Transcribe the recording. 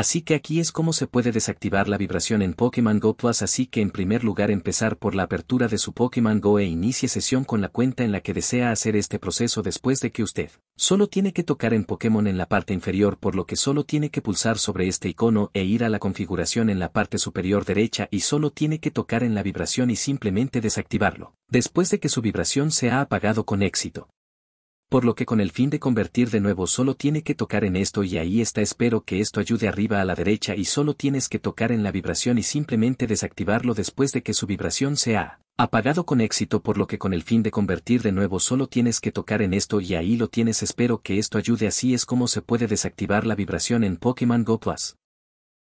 Así que aquí es como se puede desactivar la vibración en Pokémon Go Plus así que en primer lugar empezar por la apertura de su Pokémon Go e inicie sesión con la cuenta en la que desea hacer este proceso después de que usted solo tiene que tocar en Pokémon en la parte inferior por lo que solo tiene que pulsar sobre este icono e ir a la configuración en la parte superior derecha y solo tiene que tocar en la vibración y simplemente desactivarlo, después de que su vibración se ha apagado con éxito por lo que con el fin de convertir de nuevo solo tiene que tocar en esto y ahí está espero que esto ayude arriba a la derecha y solo tienes que tocar en la vibración y simplemente desactivarlo después de que su vibración sea apagado con éxito por lo que con el fin de convertir de nuevo solo tienes que tocar en esto y ahí lo tienes espero que esto ayude así es como se puede desactivar la vibración en Pokémon Go Plus.